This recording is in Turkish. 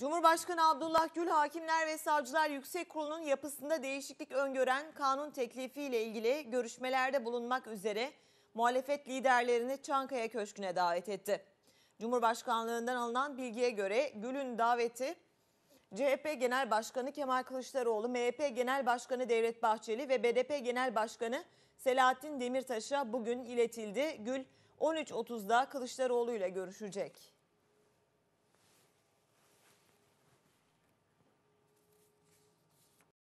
Cumhurbaşkanı Abdullah Gül Hakimler ve Savcılar Yüksek Kurulu'nun yapısında değişiklik öngören kanun teklifiyle ilgili görüşmelerde bulunmak üzere muhalefet liderlerini Çankaya Köşkü'ne davet etti. Cumhurbaşkanlığından alınan bilgiye göre Gül'ün daveti CHP Genel Başkanı Kemal Kılıçdaroğlu, MHP Genel Başkanı Devlet Bahçeli ve BDP Genel Başkanı Selahattin Demirtaş'a bugün iletildi. Gül 13.30'da Kılıçdaroğlu ile görüşecek.